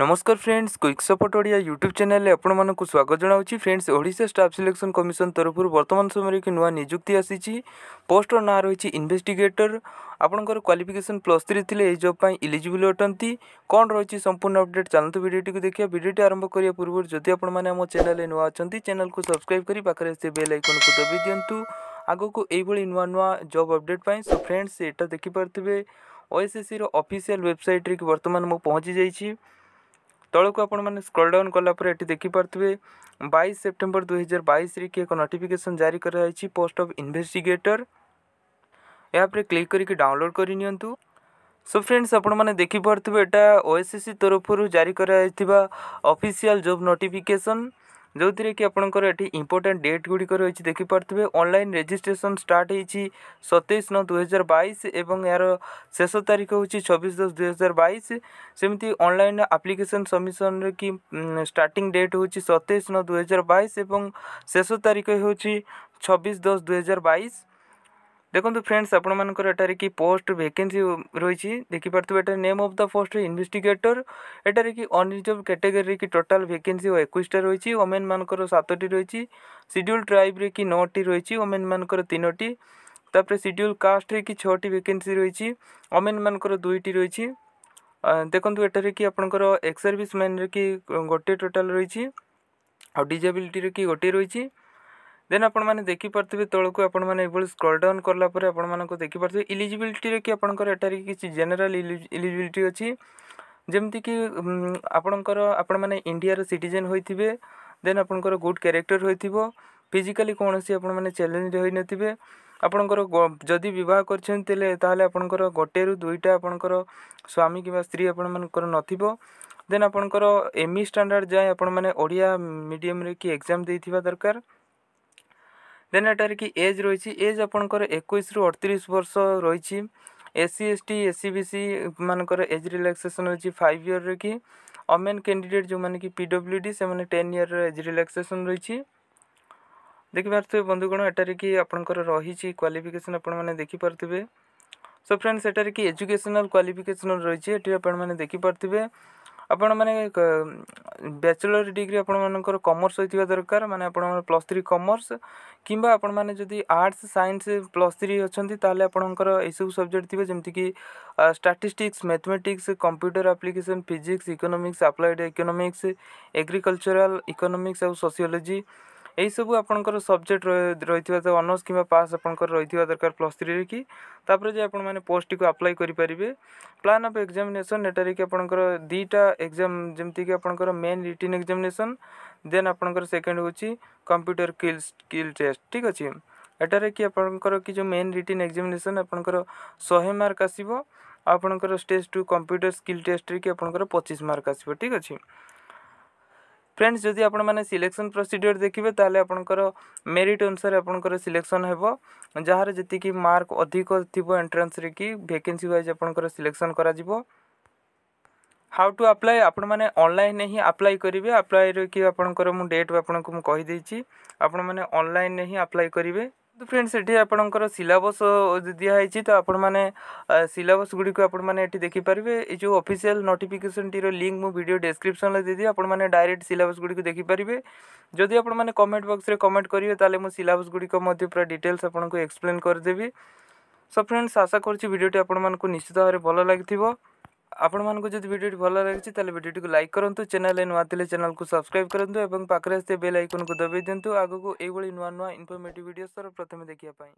ନମସ୍କାର friends Quick Support Odia YouTube ଚ୍ୟାନେଲ୍ରେ ଆପଣମାନଙ୍କୁ ସ୍ୱାଗତ ଜଣାଉଛି friends Odisha staff selection commission ତରଫରୁ ବର୍ତ୍ତମାନ ସମୟରେ ଏକ ନୂଆ ନିଯୁକ୍ତି ଆସିଛି ପୋଷ୍ଟର ନାଁ ରହିଛି ଇନ୍ଭେଷ୍ଟିଗେଟର୍ ଆପଣଙ୍କର କ୍ୱାଲିଫିକେସନ୍ ପ୍ଲସ୍ ଥ୍ରୀ ଥିଲେ ଏହି ଜବ୍ ପାଇଁ ଇଲିଜିବୁଲ୍ ଅଟନ୍ତି କ'ଣ ରହିଛି ସମ୍ପୂର୍ଣ୍ଣ ଅପଡ଼େଟ୍ ଚାଲନ୍ତୁ ଭିଡ଼ିଓଟିକୁ ଦେଖିବା ଭିଡ଼ିଓଟି ଆରମ୍ଭ କରିବା ପୂର୍ବରୁ ଯଦି ଆପଣମାନେ ଆମ ଚ୍ୟାନେଲ୍ରେ ନୂଆ ଅଛନ୍ତି ଚ୍ୟାନେଲ୍କୁ ସବସ୍କ୍ରାଇବ୍ କରି ପାଖରେ ସେ ବେଲ୍ ଆଇକନ୍କୁ ଦବାଇ ଦିଅନ୍ତୁ ଆଗକୁ ଏଇଭଳି ନୂଆ ନୂଆ ଜବ୍ ଅପଡ଼େଟ୍ ପାଇଁ ସୋ ଫ୍ରେଣ୍ଡସ୍ ଏଇଟା ଦେଖିପାରୁଥିବେ ଓଏସ୍ଏସ୍ସିର ଅଫିସିଆଲ୍ ୱେବସାଇଟ୍ରେ କି ବର୍ତ୍ତମାନ ମୁଁ ପହଞ୍ଚି ଯାଇଛି ତଳକୁ ଆପଣମାନେ ସ୍କ୍ରଲ୍ ଡାଉନ୍ କଲା ପରେ ଏଠି ଦେଖିପାରୁଥିବେ ବାଇଶ ସେପ୍ଟେମ୍ବର ଦୁଇହଜାର ବାଇଶରେ କି ଏକ ନୋଟିଫିକେସନ୍ ଜାରି କରାଯାଇଛି ପୋଷ୍ଟ ଅଫ୍ ଇନଭେଷ୍ଟିଗେଟର୍ ଏହା ଉପରେ କ୍ଲିକ୍ କରିକି ଡାଉନଲୋଡ଼୍ କରିନିଅନ୍ତୁ ସୋ ଫ୍ରେଣ୍ଡସ୍ ଆପଣମାନେ ଦେଖିପାରୁଥିବେ ଏଇଟା ଓଏସ୍ଏସ୍ସି ତରଫରୁ ଜାରି କରାଯାଇଥିବା ଅଫିସିଆଲ୍ ଜବ୍ ନୋଟିଫିକେସନ୍ ଯେଉଁଥିରେ କି ଆପଣଙ୍କର ଏଠି ଇମ୍ପୋର୍ଟାଣ୍ଟ ଡେଟ୍ ଗୁଡ଼ିକ ରହିଛି ଦେଖିପାରୁଥିବେ ଅନଲାଇନ୍ ରେଜିଷ୍ଟ୍ରେସନ୍ ଷ୍ଟାର୍ଟ ହୋଇଛି ସତେଇଶ ନଅ ଦୁଇହଜାର ବାଇଶ ଏବଂ ଏହାର ଶେଷ ତାରିଖ ହେଉଛି ଛବିଶ ଦଶ ଦୁଇହଜାର ବାଇଶ ସେମିତି ଅନଲାଇନ୍ ଆପ୍ଲିକେସନ୍ ସବମିସନ୍ରେ କି ଷ୍ଟାର୍ଟିଂ ଡେଟ୍ ହେଉଛି ସତେଇଶ ନଅ ଦୁଇହଜାର ବାଇଶ ଏବଂ ଶେଷ ତାରିଖ ହେଉଛି ଛବିଶ ଦଶ ଦୁଇହଜାର ବାଇଶ দেখুন ফ্রেন্ডস আপনার এটার কি পোস্ট ভ্যাকেন্সি রয়েছে দেখিপারে এটার name of the post investigator এটার কি অনরিজর্ভ ক্যাটেগরি কি টোটাল ভ্যাকেন্সি একুশটা রয়েছে ওমেন মানকর সাতটি রয়েছে সিড্যুল ট্রাইব্রে কি নটি রয়েছে ওমেন মানকর তিনোটি তাপরে সিড্যুল কাস্টরে কি ছটি ভ্যাকেন্সি রয়েছে ওমেন মানকর দুইটি রয়েছে দেখুন এটার কি আপনার এক্স সর্ভিস ম্যানরে কি গোটি টোটাল রয়েছে আর ডিজেবিলিটির কি গোটি রয়েছে ଦେନ୍ ଆପଣମାନେ ଦେଖିପାରୁଥିବେ ତଳକୁ ଆପଣମାନେ ଏଭଳି ସ୍କ୍ରଲ୍ ଡାଉନ୍ କଲା ପରେ ଆପଣମାନଙ୍କୁ ଦେଖିପାରୁଥିବେ ଇଲିଜିବିଲିଟିରେ କି ଆପଣଙ୍କର ଏଠାରେ କିଛି ଜେନେରାଲ୍ ଇଲିଜିବିଲିଟି ଅଛି ଯେମିତିକି ଆପଣଙ୍କର ଆପଣମାନେ ଇଣ୍ଡିଆର ସିଟିଜେନ୍ ହୋଇଥିବେ ଦେନ୍ ଆପଣଙ୍କର ଗୁଡ୍ କ୍ୟାରେକ୍ଟର ହୋଇଥିବ ଫିଜିକାଲି କୌଣସି ଆପଣମାନେ ଚ୍ୟାଲେଞ୍ଜ ହୋଇନଥିବେ ଆପଣଙ୍କର ଯଦି ବିବାହ କରିଛନ୍ତି ତେଲେ ତାହେଲେ ଆପଣଙ୍କର ଗୋଟେରୁ ଦୁଇଟା ଆପଣଙ୍କର ସ୍ୱାମୀ କିମ୍ବା ସ୍ତ୍ରୀ ଆପଣମାନଙ୍କର ନଥିବ ଦେନ୍ ଆପଣଙ୍କର ଏମି ଷ୍ଟାଣ୍ଡାର୍ଡ଼ ଯାଏଁ ଆପଣମାନେ ଓଡ଼ିଆ ମିଡ଼ିୟମ୍ରେ କି ଏକ୍ଜାମ୍ ଦେଇଥିବା ଦରକାର ଦେନ୍ ଏଠାରେ କି ଏଜ୍ ରହିଛି ଏଜ୍ ଆପଣଙ୍କର ଏକୋଇଶରୁ ଅଠତିରିଶ ବର୍ଷ ରହିଛି ଏସ୍ସି ଏସ୍ଟି ଏସ୍ସି ବିସି ମାନଙ୍କର ଏଜ୍ ରିଲାକ୍ସେସନ୍ ରହିଛି ଫାଇଭ୍ ଇୟର୍ରେ କି ଅମେନ୍ କ୍ୟାଣ୍ଡିଡେଟ୍ ଯେଉଁମାନେ କି ପି ଡବ୍ଲ୍ୟୁ ଡ଼ି ସେମାନେ ଟେନ୍ ଇୟର୍ର ଏଜ୍ ରିଲାକ୍ସେସନ୍ ରହିଛି ଦେଖିପାରୁଥିବେ ବନ୍ଧୁଗଣ ଏଠାରେ କି ଆପଣଙ୍କର ରହିଛି କ୍ୱାଲିଫିକେସନ୍ ଆପଣମାନେ ଦେଖିପାରୁଥିବେ ସୋ ଫ୍ରେଣ୍ଡସ୍ ଏଠାରେ କି ଏଜୁକେସନାଲ୍ କ୍ୱାଲିଫିକେସନ୍ ରହିଛି ଏଠି ଆପଣମାନେ ଦେଖିପାରୁଥିବେ ଆପଣମାନେ ବ୍ୟାଚଲର୍ ଡିଗ୍ରୀ ଆପଣମାନଙ୍କର କମର୍ସ ହୋଇଥିବା ଦରକାର ମାନେ ଆପଣଙ୍କର ପ୍ଲସ୍ ଥ୍ରୀ କମର୍ସ କିମ୍ବା ଆପଣମାନେ ଯଦି ଆର୍ଟ୍ସ ସାଇନ୍ସ ପ୍ଲସ୍ ଥ୍ରୀ ଅଛନ୍ତି ତାହେଲେ ଆପଣଙ୍କର ଏଇସବୁ ସବଜେକ୍ଟ ଥିବ ଯେମିତିକି statistics mathematics computer application physics economics applied economics agricultural economics ଆଉ ସୋସିଓଲୋଜି ଏହିସବୁ ଆପଣଙ୍କର ସବଜେକ୍ଟ ରହିଥିବା ତ ଅନର୍ସ କିମ୍ବା ପାସ୍ ଆପଣଙ୍କର ରହିଥିବା ଦରକାର ପ୍ଲସ୍ ଥ୍ରୀରେ କି ତାପରେ ଯାଇ ଆପଣମାନେ ପୋଷ୍ଟଟିକୁ ଆପ୍ଲାଏ କରିପାରିବେ ପ୍ଲାନ୍ ଅଫ୍ ଏକ୍ଜାମିନେସନ୍ ଏଠାରେ କି ଆପଣଙ୍କର ଦୁଇଟା ଏକ୍ଜାମ୍ ଯେମିତିକି ଆପଣଙ୍କର ମେନ୍ ରିଟିନ୍ ଏକ୍ଜାମିନେସନ୍ ଦେନ୍ ଆପଣଙ୍କର ସେକେଣ୍ଡ ହେଉଛି କମ୍ପ୍ୟୁଟର ସ୍କିଲ୍ ସ୍କିଲ୍ ଟେଷ୍ଟ ଠିକ୍ ଅଛି ଏଠାରେ କି ଆପଣଙ୍କର କି ଯେଉଁ ମେନ୍ ରିଟିନ୍ ଏକ୍ଜାମିନେସନ୍ ଆପଣଙ୍କର ଶହେ ମାର୍କ ଆସିବ ଆପଣଙ୍କର ଷ୍ଟେଜ୍ ଟୁ କମ୍ପ୍ୟୁଟର ସ୍କିଲ୍ ଟେଷ୍ଟରେ କି ଆପଣଙ୍କର ପଚିଶ ମାର୍କ ଆସିବ ଠିକ୍ ଅଛି ফ্রেন্ডস যদি আপনার সিলেকশন প্রোসিডিওর দেখবে তাহলে আপনার মেরিট অনুসারে আপনার সিলেকশন হব যার যেত মার্ক অধিক থাকবে এন্ট্রান্সরে কি ভ্যাকেন্সি ওয়াইজ আপনার সিলেকশন করা যাব हाउ टू आप्लाय आपण ऑनलाइन ही आप्लाय करेंगे आप्लाय की आपण डेट आपण कहीदे आपण मैंने ऑनलाइन ही आप्लाय करेंगे ତ ଫ୍ରେଣ୍ଡସ୍ ଏଠି ଆପଣଙ୍କର ସିଲାବସ୍ ଦିଆହେଇଛି ତ ଆପଣମାନେ ସିଲାବସ୍ ଗୁଡ଼ିକୁ ଆପଣମାନେ ଏଠି ଦେଖିପାରିବେ ଏ ଯେଉଁ ଅଫିସିଆଲ୍ ନୋଟିଫିକେସନ୍ଟିର ଲିଙ୍କ୍ ମୁଁ ଭିଡ଼ିଓ ଡେସ୍କ୍ରିପସନ୍ରେ ଦେଇଦେବି ଆପଣମାନେ ଡାଇରେକ୍ଟ ସିଲାବସ୍ ଗୁଡ଼ିକୁ ଦେଖିପାରିବେ ଯଦି ଆପଣମାନେ କମେଣ୍ଟ ବକ୍ସରେ କମେଣ୍ଟ କରିବେ ତାହେଲେ ମୁଁ ସିଲାବସ୍ ଗୁଡ଼ିକ ମଧ୍ୟ ପୁରା ଡିଟେଲ୍ସ ଆପଣଙ୍କୁ ଏକ୍ସପ୍ଲେନ୍ କରିଦେବି ସୋ ଫ୍ରେଣ୍ଡସ୍ ଆଶା କରୁଛି ଭିଡ଼ିଓଟି ଆପଣମାନଙ୍କୁ ନିଶ୍ଚିତ ଭାବରେ ଭଲ ଲାଗିଥିବ ଆପଣମାନଙ୍କୁ ଯଦି ଭିଡ଼ିଓଟି ଭଲ ଲାଗିଛି ତାହେଲେ ଭିଡ଼ିଓଟିକୁ ଲାଇକ୍ କରନ୍ତୁ ଚ୍ୟାନେଲ୍ରେ ନୂଆ ଥିଲେ ଚ୍ୟାନେଲ୍କୁ ସବସ୍କ୍ରାଇବ୍ କରନ୍ତୁ ଏବଂ ପାଖରେ ଆସି ବେଲ୍ ଆଇକନ୍କୁ ଦବାଇ ଦିଅନ୍ତୁ ଆଗକୁ ଏଇଭଳି ନୂଆ ନୂଆ ଇନଫର୍ମେଟିଭ୍ ଭିଡ଼ିଓ ସର ପ୍ରଥମେ ଦେଖିବା ପାଇଁ